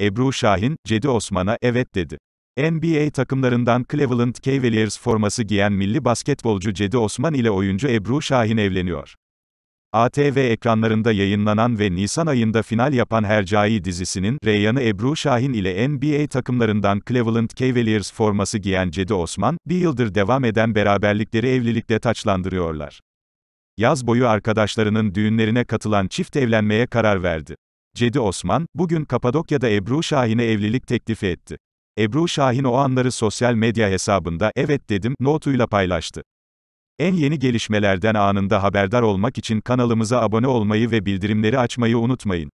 Ebru Şahin, Cedi Osman'a evet dedi. NBA takımlarından Cleveland Cavaliers forması giyen milli basketbolcu Cedi Osman ile oyuncu Ebru Şahin evleniyor. ATV ekranlarında yayınlanan ve Nisan ayında final yapan Hercai dizisinin, Reyyan'ı Ebru Şahin ile NBA takımlarından Cleveland Cavaliers forması giyen Cedi Osman, bir yıldır devam eden beraberlikleri evlilikte taçlandırıyorlar. Yaz boyu arkadaşlarının düğünlerine katılan çift evlenmeye karar verdi. Cedi Osman, bugün Kapadokya'da Ebru Şahin'e evlilik teklifi etti. Ebru Şahin o anları sosyal medya hesabında evet dedim notuyla paylaştı. En yeni gelişmelerden anında haberdar olmak için kanalımıza abone olmayı ve bildirimleri açmayı unutmayın.